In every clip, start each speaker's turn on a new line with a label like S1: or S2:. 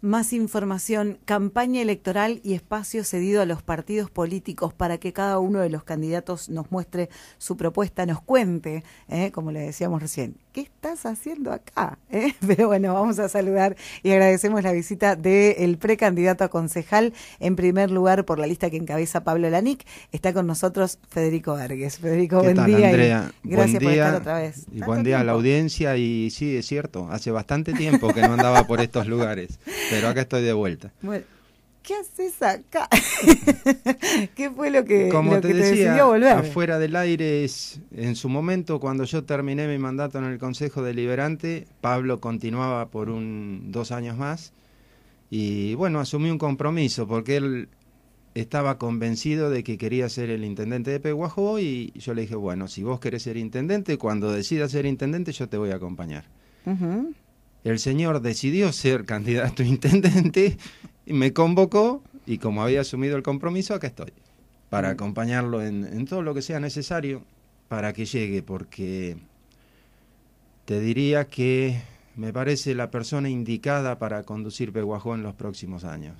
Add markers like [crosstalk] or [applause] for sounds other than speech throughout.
S1: Más información, campaña electoral y espacio cedido a los partidos políticos para que cada uno de los candidatos nos muestre su propuesta, nos cuente, ¿eh? como le decíamos recién, ¿qué estás haciendo acá? ¿eh? [laughs] Pero bueno, vamos a saludar y agradecemos la visita del precandidato a concejal, en primer lugar por la lista que encabeza Pablo Lanic. Está con nosotros Federico Vargas. Federico, buen día. gracias por estar otra vez. Y buen
S2: día a la audiencia. Y sí, es cierto, hace bastante tiempo que no andaba por estos lugares, pero acá estoy de vuelta.
S1: ¿qué haces acá? [laughs] ¿Qué fue lo que, Como te, decía, decidió volver?
S2: Afuera del aire es, en su momento, cuando yo terminé mi mandato en el Consejo Deliberante, Pablo continuaba por un, dos años más y bueno, asumí un compromiso porque él estaba convencido de que quería ser el intendente de Pehuajó, y yo le dije, bueno, si vos querés ser intendente, cuando decidas ser intendente yo te voy a acompañar. El señor decidió ser [laughs] candidato a intendente me convocó y como había asumido el compromiso, acá estoy, para acompañarlo en, todo lo que sea necesario para que llegue, porque te diría que me parece la persona indicada para conducir Peguajó en los próximos años.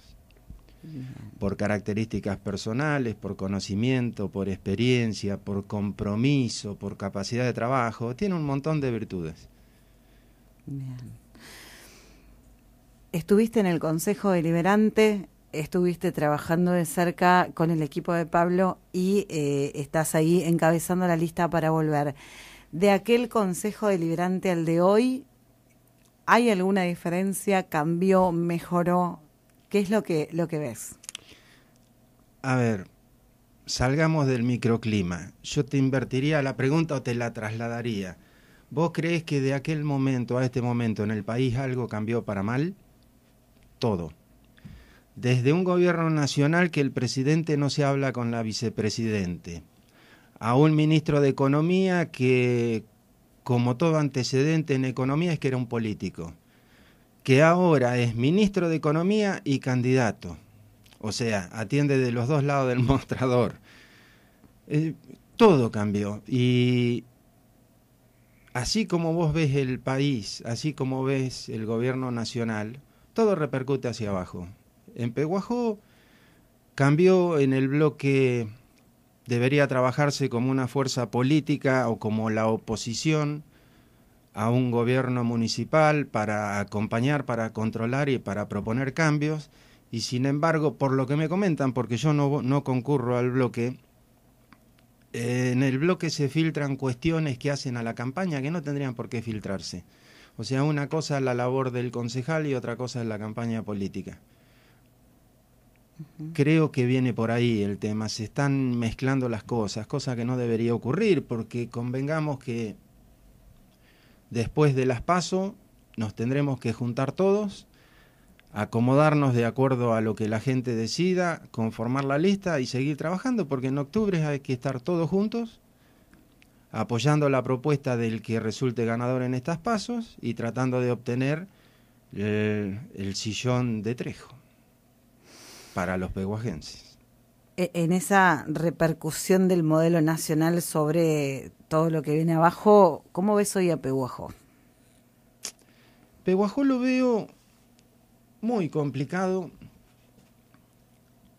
S2: Por características personales, por conocimiento, por experiencia, por compromiso, por capacidad de trabajo, tiene un montón de virtudes
S1: estuviste en el Consejo Deliberante, estuviste trabajando de cerca con el equipo de Pablo y eh, estás ahí encabezando la lista para volver. De aquel Consejo Deliberante al de hoy, ¿hay alguna diferencia? ¿Cambió? ¿Mejoró? ¿Qué es lo que, lo que ves?
S2: A ver, salgamos del microclima. Yo te invertiría la pregunta o te la trasladaría. ¿Vos crees que de aquel momento a este momento en el país algo cambió para mal? todo. Desde un gobierno nacional que el presidente no se habla con la vicepresidente, a un ministro de Economía que, como todo antecedente en economía, es que era un político, que ahora es ministro de Economía y candidato. O sea, atiende de los dos lados del [laughs] mostrador. Eh, todo cambió. Y así como vos ves el país, así como ves el gobierno nacional, todo repercute hacia abajo. En Peguajó cambió en el bloque, debería trabajarse como una fuerza política o como la oposición a un gobierno municipal para acompañar, para controlar y para proponer cambios. Y sin embargo, por lo que me comentan, porque yo no, no concurro al bloque, eh, en el bloque se filtran cuestiones que hacen a la campaña que no tendrían por qué filtrarse. O sea, una cosa es la labor del concejal y otra cosa es la campaña política. Creo que viene por ahí el tema, se están mezclando las cosas, cosa que no debería ocurrir, porque convengamos que después de las paso nos tendremos que juntar todos, acomodarnos de acuerdo a lo que la gente decida, conformar la lista y seguir trabajando, porque en octubre hay que estar todos juntos apoyando la propuesta del que resulte ganador en estas pasos y tratando de obtener el, el sillón de Trejo para los peguajenses.
S1: E, en esa repercusión del modelo nacional sobre todo lo que viene abajo, ¿cómo ves hoy a Peguajó?
S2: Peguajó lo veo muy complicado,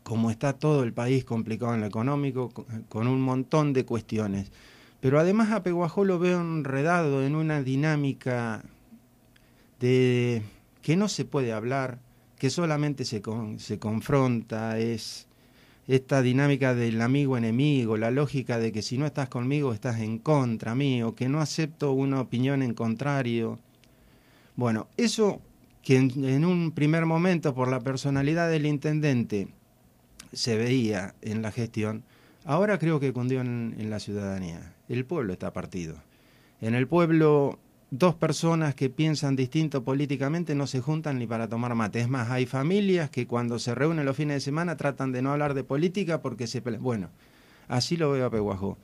S2: como está todo el país complicado en lo económico, con un montón de cuestiones. Pero además a Peguajó lo veo enredado en una dinámica de que no se puede hablar, que solamente se, se confronta, es esta dinámica del amigo enemigo, la lógica de que si no estás conmigo estás en contra mío, que no acepto una opinión en contrario. Bueno, eso que en, un primer momento por la personalidad del intendente se veía en la gestión, ahora creo que cundió en la ciudadanía. El pueblo está partido. En el pueblo, dos personas que piensan distinto políticamente no se juntan ni para tomar mate. Es más, hay familias que cuando se reúnen los fines de semana tratan de no hablar de política porque se... Bueno, así lo veo a Peguajó.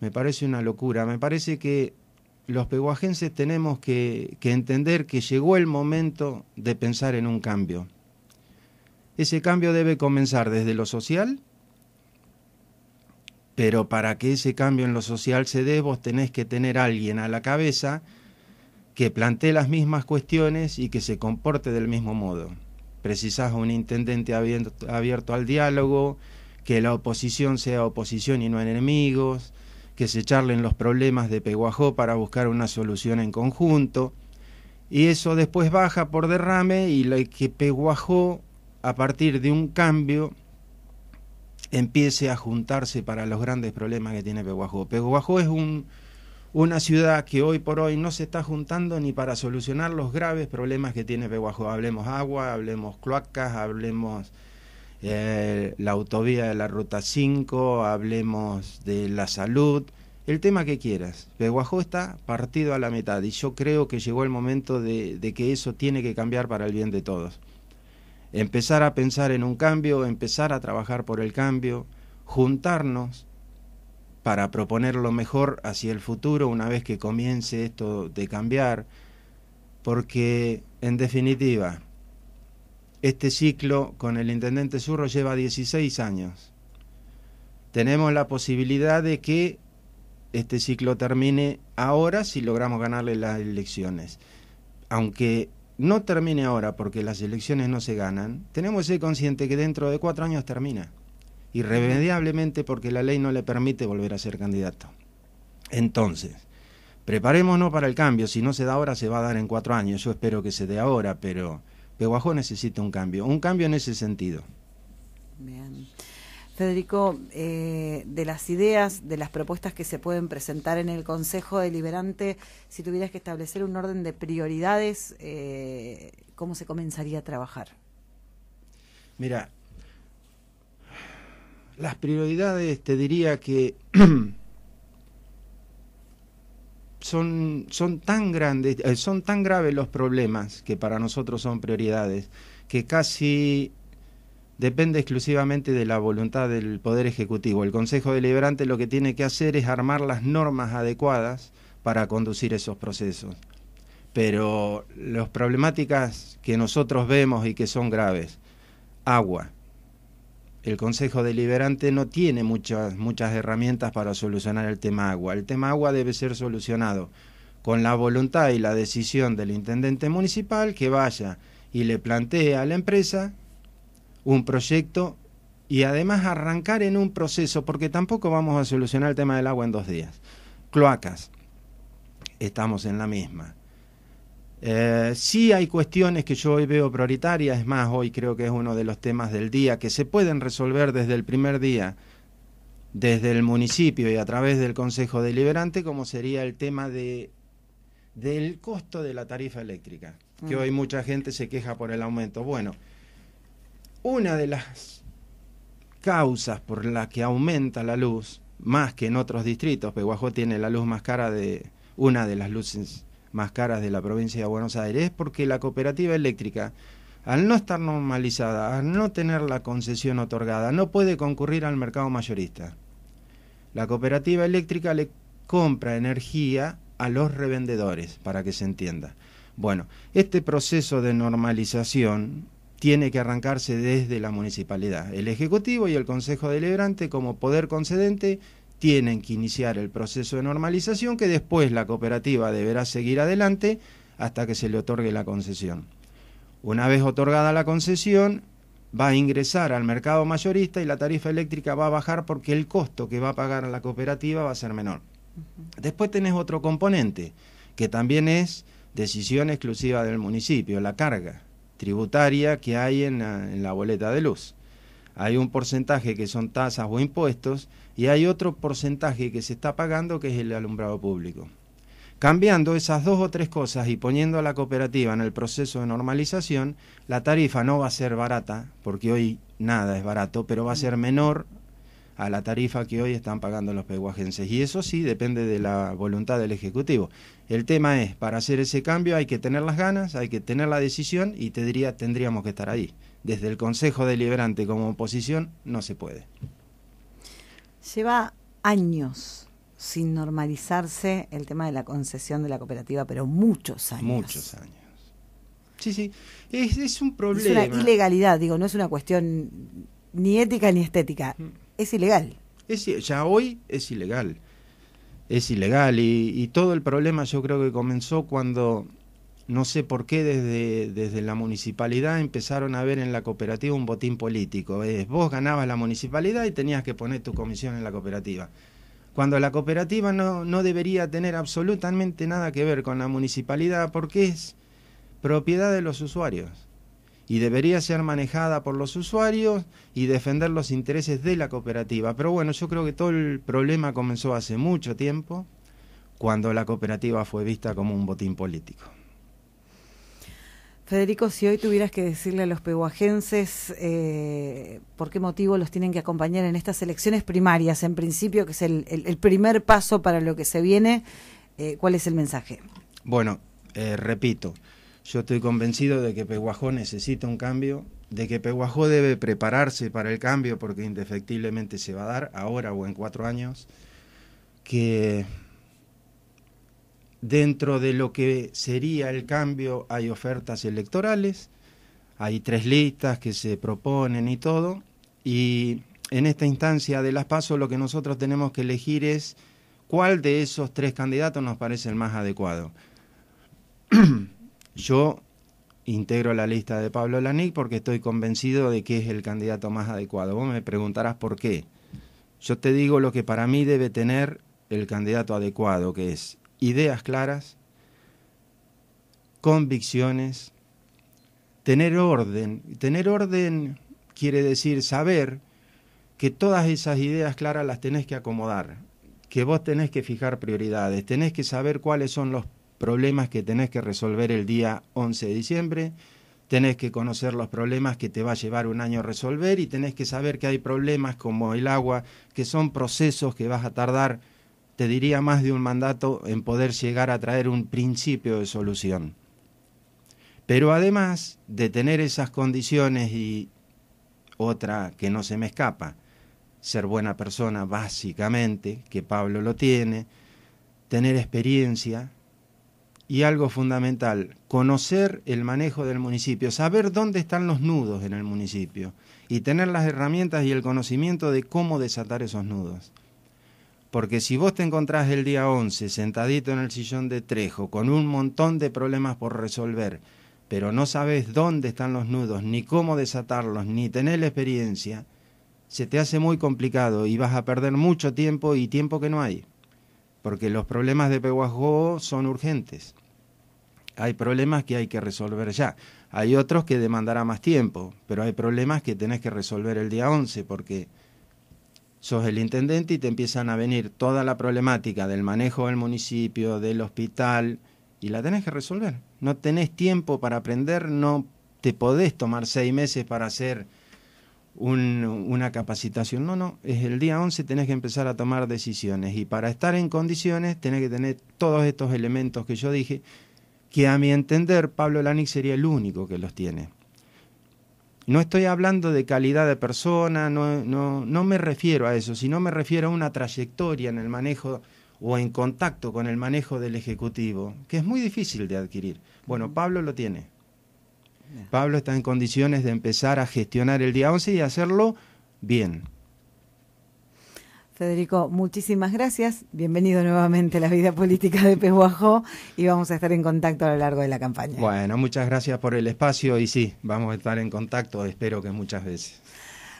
S2: Me parece una locura. Me parece que los peguajenses tenemos que entender que llegó el momento de pensar en un cambio. Ese cambio debe comenzar desde lo social, pero para que ese cambio en lo social se dé, vos tenés que tener alguien a la cabeza que plantee las mismas cuestiones y que se comporte del mismo modo. Precisás un intendente abierto, al diálogo, que la oposición sea oposición y no enemigos, que se charlen los problemas de Peguajó para buscar una solución en conjunto. Y eso después baja por derrame y que Peguajó, a partir de un cambio empiece a juntarse para los grandes problemas que tiene Peguajó. Peguajó es una ciudad que hoy por hoy no se está juntando ni para solucionar los graves problemas que tiene Peguajó. Hablemos agua, hablemos cloacas, hablemos eh, la autovía de la Ruta 5, hablemos de la salud, el tema que quieras. Peguajó está partido a la mitad y yo creo que llegó el momento de que eso tiene que cambiar para el bien de todos empezar a pensar en un cambio, empezar a trabajar por el cambio, juntarnos para proponer lo mejor hacia el futuro una vez que comience esto de cambiar, porque en definitiva, este ciclo con el intendente Zurro lleva 16 años. Tenemos la posibilidad de que este ciclo termine ahora si logramos ganarle las elecciones. Aunque no termine ahora porque las elecciones no se ganan, tenemos que ser conscientes que dentro de cuatro años termina, irremediablemente porque la ley no le permite volver a ser candidato. Entonces, preparémonos para el cambio, si no se da ahora se va a dar en cuatro años, yo espero que se dé ahora, pero Peguajó necesita un cambio, un cambio en ese sentido.
S1: Federico, eh, de las ideas, de las propuestas que se pueden presentar en el Consejo Deliberante, si tuvieras que establecer un orden de prioridades, eh, ¿cómo se comenzaría a trabajar?
S2: Mira, las prioridades te diría que [clears throat] son, son tan grandes, eh, son tan graves los problemas que para nosotros son prioridades, que casi depende exclusivamente de la voluntad del Poder Ejecutivo. El Consejo Deliberante lo que tiene que hacer es armar las normas adecuadas para conducir esos procesos. Pero las problemáticas que nosotros vemos y que son graves, agua. El Consejo Deliberante no tiene muchas, muchas herramientas para solucionar el tema agua. El tema agua debe ser solucionado con la voluntad y la decisión del intendente municipal que vaya y le plantee a la empresa un proyecto y además arrancar en un proceso, porque tampoco vamos a solucionar el tema del agua en dos días. Cloacas, estamos en la misma. Eh, sí hay cuestiones que yo hoy veo prioritarias, es más, hoy creo que es uno de los temas del día que se pueden resolver desde el primer día, desde el municipio y a través del Consejo Deliberante, como sería el tema de, del costo de la tarifa eléctrica, que mm. hoy mucha gente se queja por el aumento. Bueno, una de las causas por la que aumenta la luz, más que en otros distritos, Peguajó tiene la luz más cara de una de las luces más caras de la provincia de Buenos Aires, es porque la cooperativa eléctrica, al no estar normalizada, al no tener la concesión otorgada, no puede concurrir al mercado mayorista. La cooperativa eléctrica le compra energía a los revendedores, para que se entienda. Bueno, este proceso de normalización tiene que arrancarse desde la municipalidad. El Ejecutivo y el Consejo Deliberante como poder concedente tienen que iniciar el proceso de normalización que después la cooperativa deberá seguir adelante hasta que se le otorgue la concesión. Una vez otorgada la concesión, va a ingresar al mercado mayorista y la tarifa eléctrica va a bajar porque el costo que va a pagar la cooperativa va a ser menor. Después tenés otro componente, que también es decisión exclusiva del municipio, la carga tributaria que hay en la, en la boleta de luz. Hay un porcentaje que son tasas o impuestos y hay otro porcentaje que se está pagando que es el alumbrado público. Cambiando esas dos o tres cosas y poniendo a la cooperativa en el proceso de normalización, la tarifa no va a ser barata, porque hoy nada es barato, pero va a ser menor a la tarifa que hoy están pagando los peguajenses. Y eso sí depende de la voluntad del Ejecutivo. El tema es, para hacer ese cambio hay que tener las ganas, hay que tener la decisión y te diría, tendríamos que estar ahí. Desde el Consejo Deliberante como oposición no se puede.
S1: Lleva años sin normalizarse el tema de la concesión de la cooperativa, pero muchos años. Muchos años. Sí, sí. Es, un problema. Es una ilegalidad, digo, no es una cuestión ni ética ni estética. Mm.
S2: Es ilegal. Es, ya hoy es ilegal. Es ilegal y, todo el problema yo creo que comenzó cuando, no sé por qué, desde, desde la municipalidad empezaron a ver en la cooperativa un botín político. Es, vos ganabas la municipalidad y tenías que poner tu comisión en la cooperativa. Cuando la cooperativa no, no debería tener absolutamente nada que ver con la municipalidad porque es propiedad de los usuarios y debería ser manejada por los usuarios y defender los intereses de la cooperativa. Pero bueno, yo creo que todo el problema comenzó hace mucho tiempo, cuando la cooperativa fue vista como un botín político.
S1: Federico, si hoy tuvieras que decirle a los pehuajenses eh, por qué motivo los tienen que acompañar en estas elecciones primarias, en principio, que es el, el, primer paso para lo que se viene, eh, ¿cuál es el mensaje?
S2: Bueno, eh, repito, yo estoy convencido de que Peguajó necesita un cambio, de que Peguajó debe prepararse para el cambio porque indefectiblemente se va a dar ahora o en cuatro años, que dentro de lo que sería el cambio hay ofertas electorales, hay tres listas que se proponen y todo, y en esta instancia de las pasos lo que nosotros tenemos que elegir es cuál de esos tres candidatos nos parece el más adecuado. [clears throat] Yo integro la lista de Pablo Lanik porque estoy convencido de que es el candidato más adecuado. Vos me preguntarás por qué. Yo te digo lo que para mí debe tener el candidato adecuado, que es ideas claras, convicciones, tener orden. Tener orden quiere decir saber que todas esas ideas claras las tenés que acomodar, que vos tenés que fijar prioridades, tenés que saber cuáles son los problemas que tenés que resolver el día 11 de diciembre, tenés que conocer los problemas que te va a llevar un año resolver y tenés que saber que hay problemas como el agua, que son procesos que vas a tardar, te diría más de un mandato, en poder llegar a traer un principio de solución. Pero además de tener esas condiciones y otra que no se me escapa, ser buena persona básicamente, que Pablo lo tiene, tener experiencia, y algo fundamental, conocer el manejo del municipio, saber dónde están los nudos en el municipio y tener las herramientas y el conocimiento de cómo desatar esos nudos. Porque si vos te encontrás el día 11 sentadito en el sillón de Trejo con un montón de problemas por resolver, pero no sabes dónde están los nudos, ni cómo desatarlos, ni tener la experiencia, se te hace muy complicado y vas a perder mucho tiempo y tiempo que no hay porque los problemas de Pehuajó son urgentes. Hay problemas que hay que resolver ya. Hay otros que demandará más tiempo, pero hay problemas que tenés que resolver el día 11 porque sos el intendente y te empiezan a venir toda la problemática del manejo del municipio, del hospital, y la tenés que resolver. No tenés tiempo para aprender, no te podés tomar seis meses para hacer una capacitación. No, no, es el día 11 tenés que empezar a tomar decisiones y para estar en condiciones tenés que tener todos estos elementos que yo dije, que a mi entender Pablo Lanik sería el único que los tiene. No estoy hablando de calidad de persona, no, no, no me refiero a eso, sino me refiero a una trayectoria en el manejo o en contacto con el manejo del Ejecutivo, que es muy difícil de adquirir. Bueno, Pablo lo tiene. Pablo está en condiciones de empezar a gestionar el día 11 y hacerlo bien.
S1: Federico, muchísimas gracias. Bienvenido nuevamente a la vida política de Pehuajó y vamos a estar en contacto a lo largo de la campaña.
S2: Bueno, muchas gracias por el espacio y sí, vamos a estar en contacto, espero que muchas veces.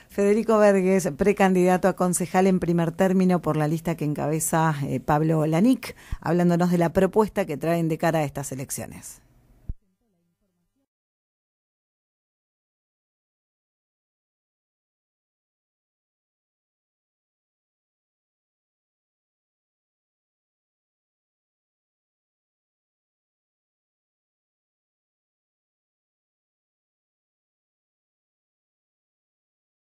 S1: Federico Vergues, precandidato a concejal en primer término por la lista que encabeza eh, Pablo Lanic, hablándonos de la propuesta que traen de cara a estas elecciones.